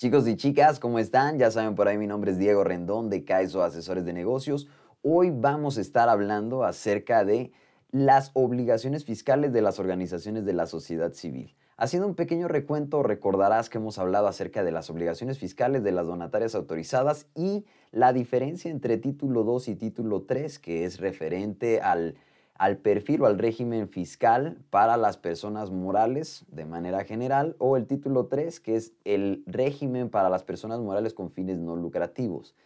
Chicos y chicas, ¿cómo están? Ya saben por ahí, mi nombre es Diego Rendón de CAESO Asesores de Negocios. Hoy vamos a estar hablando acerca de las obligaciones fiscales de las organizaciones de la sociedad civil. Haciendo un pequeño recuento, recordarás que hemos hablado acerca de las obligaciones fiscales de las donatarias autorizadas y la diferencia entre título 2 y título 3, que es referente al al perfil o al régimen fiscal para las personas morales de manera general, o el título 3, que es el régimen para las personas morales con fines no lucrativos.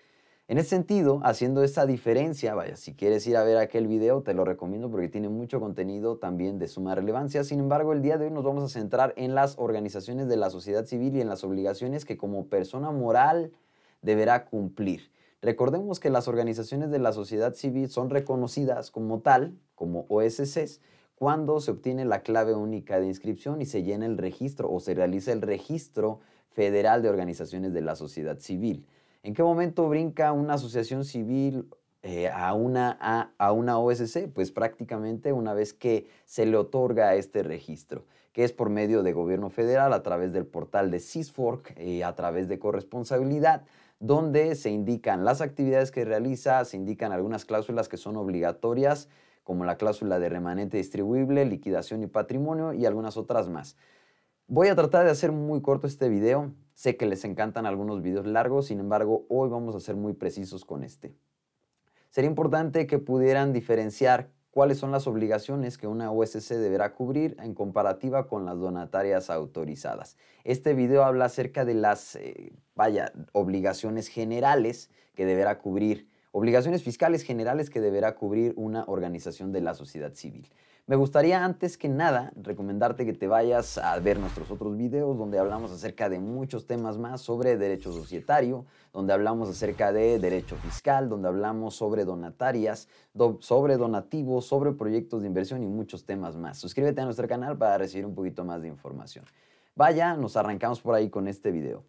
En ese sentido, haciendo esta diferencia, vaya, si quieres ir a ver aquel video, te lo recomiendo porque tiene mucho contenido también de suma relevancia. Sin embargo, el día de hoy nos vamos a centrar en las organizaciones de la sociedad civil y en las obligaciones que como persona moral deberá cumplir. Recordemos que las organizaciones de la sociedad civil son reconocidas como tal, como OSCs, cuando se obtiene la clave única de inscripción y se llena el registro o se realiza el registro federal de organizaciones de la sociedad civil. ¿En qué momento brinca una asociación civil eh, a, una, a, OSC? Pues prácticamente una vez que se le otorga este registro, que es por medio de gobierno federal, a través del portal de CISFORC, y eh, a través de corresponsabilidad, donde se indican las actividades que realiza, se indican algunas cláusulas que son obligatorias, como la cláusula de remanente distribuible, liquidación y patrimonio y algunas otras más. Voy a tratar de hacer muy corto este video. Sé que les encantan algunos videos largos, sin embargo, hoy vamos a ser muy precisos con este. Sería importante que pudieran diferenciar cuáles son las obligaciones que una OSC deberá cubrir en comparativa con las donatarias autorizadas. Este video habla acerca de las, eh, obligaciones generales que deberá cubrir, obligaciones fiscales generales que deberá cubrir una organización de la sociedad civil. Me gustaría antes que nada recomendarte que te vayas a ver nuestros otros videos donde hablamos acerca de muchos temas más sobre derecho societario, donde hablamos acerca de derecho fiscal, donde hablamos sobre donatarias, sobre donativos, sobre proyectos de inversión y muchos temas más. Suscríbete a nuestro canal para recibir un poquito más de información. Vaya, nos arrancamos por ahí con este video.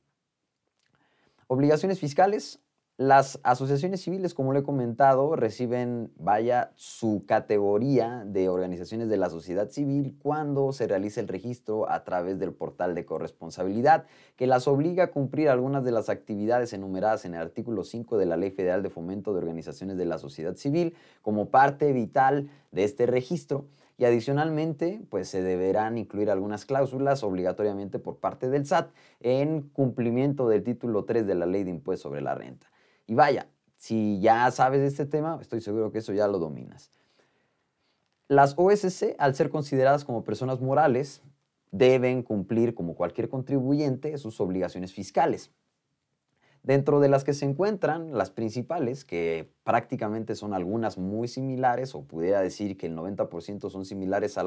Obligaciones fiscales las asociaciones civiles, como lo he comentado, reciben, vaya, su categoría de organizaciones de la sociedad civil cuando se realiza el registro a través del portal de corresponsabilidad, que las obliga a cumplir algunas de las actividades enumeradas en el artículo 5 de la Ley Federal de Fomento de Organizaciones de la Sociedad Civil como parte vital de este registro y adicionalmente pues se deberán incluir algunas cláusulas obligatoriamente por parte del SAT en cumplimiento del título 3 de la Ley de Impuestos sobre la Renta. Y vaya, si ya sabes de este tema, estoy seguro que eso ya lo dominas. Las OSC, al ser consideradas como personas morales, deben cumplir como cualquier contribuyente sus obligaciones fiscales, dentro de las que se encuentran las principales, que prácticamente son algunas muy similares, o pudiera decir que el 90% son similares eh,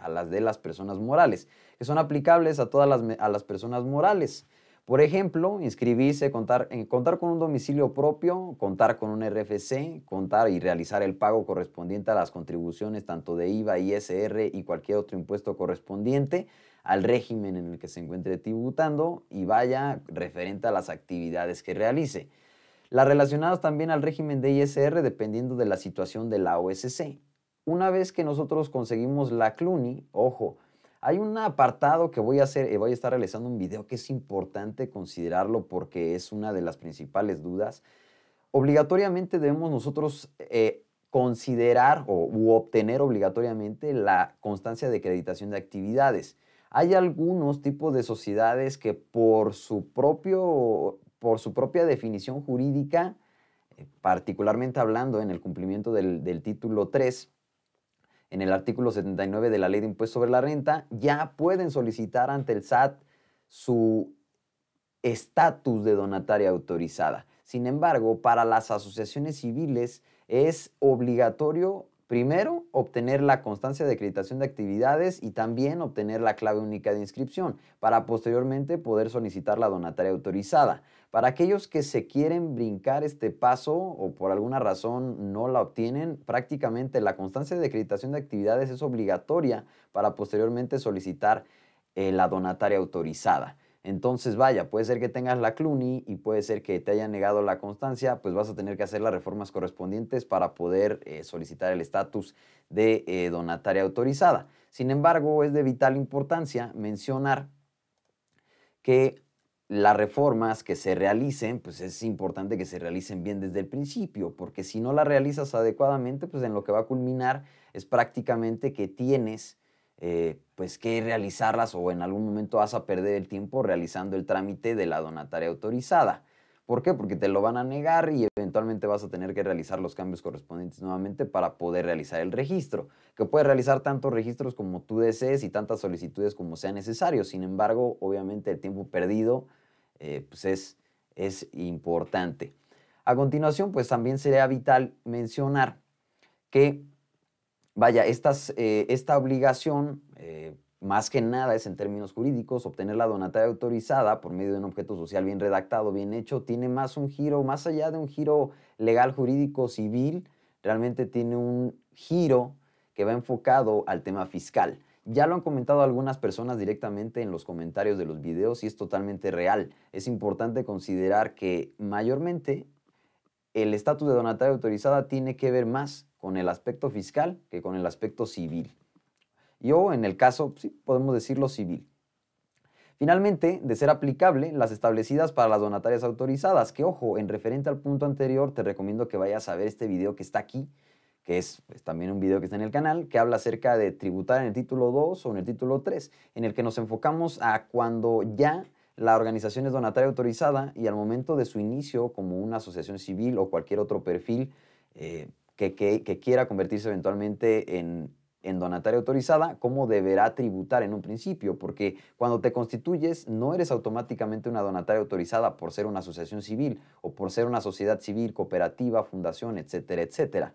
a las, de las personas morales, que son aplicables a todas a las personas morales, por ejemplo, inscribirse, eh, contar, con un domicilio propio, contar con un RFC, contar y realizar el pago correspondiente a las contribuciones tanto de IVA, ISR y cualquier otro impuesto correspondiente al régimen en el que se encuentre tributando y vaya referente a las actividades que realice. Las relacionadas también al régimen de ISR dependiendo de la situación de la OSC. Una vez que nosotros conseguimos la CLUNI, ojo, hay un apartado que voy a hacer, y eh, voy a estar realizando un video que es importante considerarlo porque es una de las principales dudas. Obligatoriamente debemos nosotros eh, considerar o obtener obligatoriamente la constancia de acreditación de actividades. Hay algunos tipos de sociedades que por su, propio, por su propia definición jurídica, eh, particularmente hablando en el cumplimiento del, del título 3, en el artículo 79 de la Ley de Impuesto sobre la Renta, ya pueden solicitar ante el SAT su estatus de donataria autorizada. Sin embargo, para las asociaciones civiles es obligatorio Primero, obtener la constancia de acreditación de actividades y también obtener la clave única de inscripción para posteriormente poder solicitar la donataria autorizada. Para aquellos que se quieren brincar este paso o por alguna razón no la obtienen, prácticamente la constancia de acreditación de actividades es obligatoria para posteriormente solicitar eh, la donataria autorizada. Entonces, vaya, puede ser que tengas la CLUNY y puede ser que te hayan negado la constancia, pues vas a tener que hacer las reformas correspondientes para poder eh, solicitar el estatus de eh, donataria autorizada. Sin embargo, es de vital importancia mencionar que las reformas que se realicen, pues es importante que se realicen bien desde el principio, porque si no las realizas adecuadamente, pues en lo que va a culminar es prácticamente que tienes eh, pues que realizarlas o en algún momento vas a perder el tiempo realizando el trámite de la donataria autorizada. ¿Por qué? Porque te lo van a negar y eventualmente vas a tener que realizar los cambios correspondientes nuevamente para poder realizar el registro, que puedes realizar tantos registros como tú desees y tantas solicitudes como sea necesario. Sin embargo, obviamente el tiempo perdido eh, pues es, es importante. A continuación, pues también sería vital mencionar que vaya, eh, esta obligación, eh, más que nada es en términos jurídicos, obtener la donataria autorizada por medio de un objeto social bien redactado, bien hecho, tiene más un giro, más allá de un giro legal, jurídico, civil, realmente tiene un giro que va enfocado al tema fiscal. Ya lo han comentado algunas personas directamente en los comentarios de los videos y es totalmente real. Es importante considerar que mayormente el estatus de donataria autorizada tiene que ver más con el aspecto fiscal que con el aspecto civil. Yo, en el caso, sí, podemos decirlo civil. Finalmente, de ser aplicable, las establecidas para las donatarias autorizadas, que ojo, en referente al punto anterior, te recomiendo que vayas a ver este video que está aquí, que es pues, también un video que está en el canal, que habla acerca de tributar en el título 2 o en el título 3, en el que nos enfocamos a cuando ya la organización es donataria autorizada y al momento de su inicio como una asociación civil o cualquier otro perfil, eh, que, quiera convertirse eventualmente en, donataria autorizada, cómo deberá tributar en un principio, porque cuando te constituyes no eres automáticamente una donataria autorizada por ser una asociación civil o por ser una sociedad civil, cooperativa, fundación, etcétera, etcétera.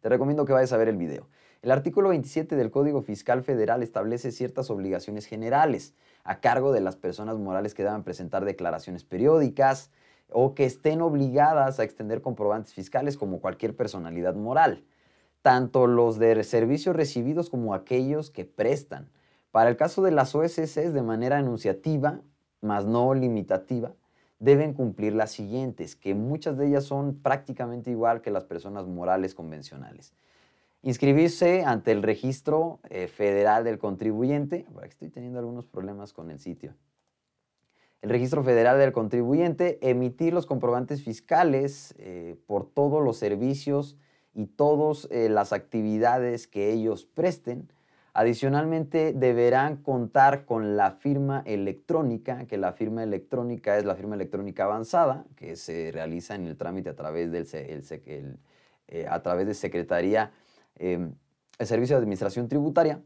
Te recomiendo que vayas a ver el video. El artículo 27 del Código Fiscal Federal establece ciertas obligaciones generales a cargo de las personas morales que deben presentar declaraciones periódicas, o que estén obligadas a extender comprobantes fiscales como cualquier personalidad moral, tanto los de servicios recibidos como aquellos que prestan. Para el caso de las OSCs, de manera enunciativa, más no limitativa, deben cumplir las siguientes, que muchas de ellas son prácticamente igual que las personas morales convencionales. Inscribirse ante el registro eh, federal del contribuyente. estoy teniendo algunos problemas con el sitio el Registro Federal del Contribuyente emitir los comprobantes fiscales eh, por todos los servicios y todas eh, las actividades que ellos presten. Adicionalmente, deberán contar con la firma electrónica, que la firma electrónica es la firma electrónica avanzada, que se realiza en el trámite a través, del, eh, a través de Secretaría, el Servicio de Administración Tributaria,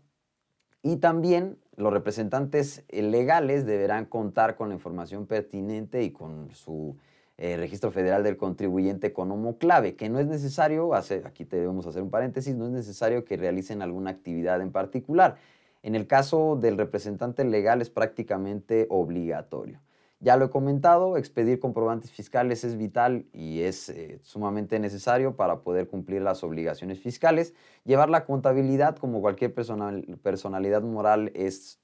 y también los representantes eh, legales deberán contar con la información pertinente y con su eh, registro federal del contribuyente económico clave, que no es necesario, aquí debemos hacer un paréntesis, no es necesario que realicen alguna actividad en particular. En el caso del representante legal es prácticamente obligatorio. Ya lo he comentado, expedir comprobantes fiscales es vital y es eh, sumamente necesario para poder cumplir las obligaciones fiscales. Llevar la contabilidad como cualquier personalidad moral es,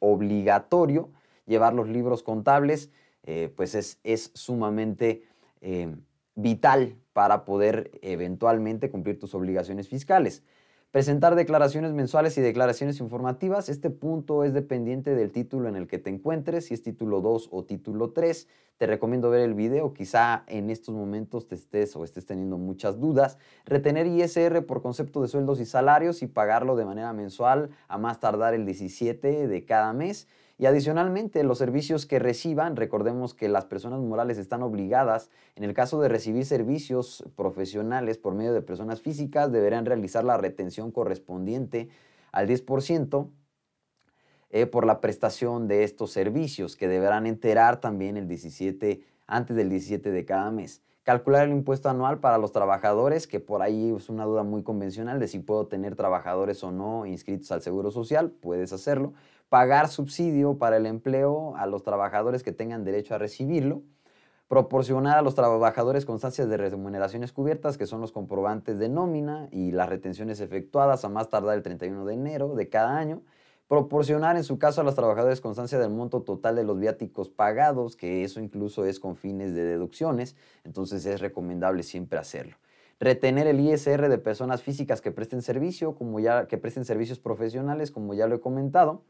obligatorio. Llevar los libros contables eh, pues es, sumamente eh, vital para poder eventualmente cumplir tus obligaciones fiscales. Presentar declaraciones mensuales y declaraciones informativas. Este punto es dependiente del título en el que te encuentres, si es título 2 o título 3. Te recomiendo ver el video, quizá en estos momentos te estés o estés teniendo muchas dudas. Retener ISR por concepto de sueldos y salarios y pagarlo de manera mensual a más tardar el 17 de cada mes. Y adicionalmente, los servicios que reciban, recordemos que las personas morales están obligadas, en el caso de recibir servicios profesionales por medio de personas físicas, deberán realizar la retención correspondiente al 10% eh, por la prestación de estos servicios, que deberán enterar también el 17, antes del 17 de cada mes calcular el impuesto anual para los trabajadores, que por ahí es una duda muy convencional de si puedo tener trabajadores o no inscritos al Seguro Social, puedes hacerlo. Pagar subsidio para el empleo a los trabajadores que tengan derecho a recibirlo. Proporcionar a los trabajadores constancias de remuneraciones cubiertas, que son los comprobantes de nómina y las retenciones efectuadas a más tardar el 31 de enero de cada año proporcionar en su caso a los trabajadores constancia del monto total de los viáticos pagados, que eso incluso es con fines de deducciones, entonces es recomendable siempre hacerlo. Retener el ISR de personas físicas que presten servicio, como ya que presten servicios profesionales, como ya lo he comentado,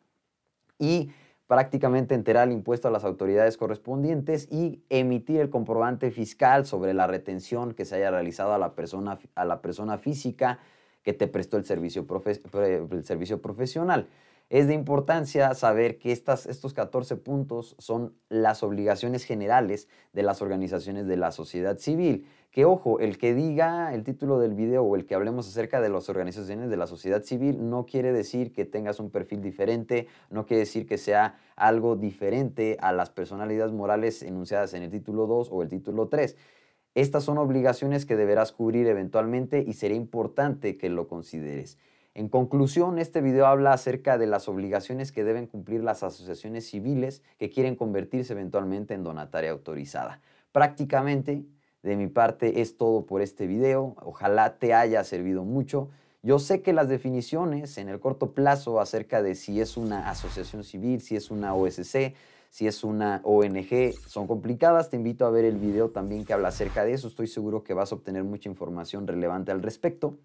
y prácticamente enterar el impuesto a las autoridades correspondientes y emitir el comprobante fiscal sobre la retención que se haya realizado a la persona, a la persona física que te prestó el el servicio profesional es de importancia saber que estas, estos 14 puntos son las obligaciones generales de las organizaciones de la sociedad civil. Que ojo, el que diga el título del video o el que hablemos acerca de las organizaciones de la sociedad civil no quiere decir que tengas un perfil diferente, no quiere decir que sea algo diferente a las personalidades morales enunciadas en el título 2 o el título 3. Estas son obligaciones que deberás cubrir eventualmente y sería importante que lo consideres. En conclusión, este video habla acerca de las obligaciones que deben cumplir las asociaciones civiles que quieren convertirse eventualmente en donataria autorizada. Prácticamente, de mi parte es todo por este video. Ojalá te haya servido mucho. Yo sé que las definiciones en el corto plazo acerca de si es una asociación civil, si es una OSC, si es una ONG, son complicadas. Te invito a ver el video también que habla acerca de eso. Estoy seguro que vas a obtener mucha información relevante al respecto.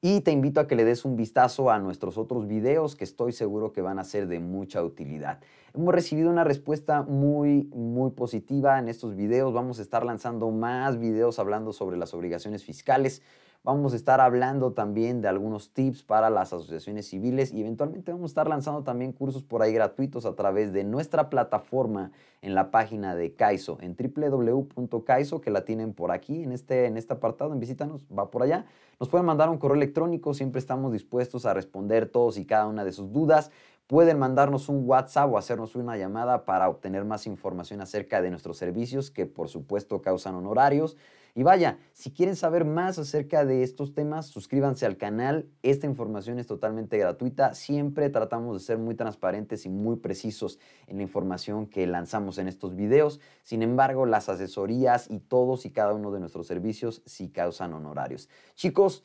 Y te invito a que le des un vistazo a nuestros otros videos que estoy seguro que van a ser de mucha utilidad. Hemos recibido una respuesta muy, muy positiva en estos videos. Vamos a estar lanzando más videos hablando sobre las obligaciones fiscales. Vamos a estar hablando también de algunos tips para las asociaciones civiles y eventualmente vamos a estar lanzando también cursos por ahí gratuitos a través de nuestra plataforma en la página de Kaiso, en www.kaizo, que la tienen por aquí, en este, en este apartado, en visítanos, va por allá. Nos pueden mandar un correo electrónico, siempre estamos dispuestos a responder todos y cada una de sus dudas. Pueden mandarnos un WhatsApp o hacernos una llamada para obtener más información acerca de nuestros servicios que por supuesto causan honorarios. Y vaya, si quieren saber más acerca de estos temas, suscríbanse al canal. Esta información es totalmente gratuita. Siempre tratamos de ser muy transparentes y muy precisos en la información que lanzamos en estos videos. Sin embargo, las asesorías y todos y cada uno de nuestros servicios sí causan honorarios. Chicos,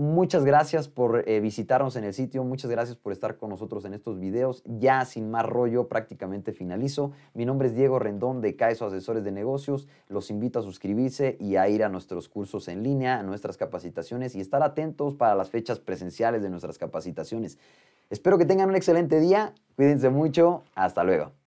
Muchas gracias por eh, visitarnos en el sitio, muchas gracias por estar con nosotros en estos videos. Ya sin más rollo, prácticamente finalizo. Mi nombre es Diego Rendón de CAESO Asesores de Negocios. Los invito a suscribirse y a ir a nuestros cursos en línea, a nuestras capacitaciones y estar atentos para las fechas presenciales de nuestras capacitaciones. Espero que tengan un excelente día, cuídense mucho, hasta luego.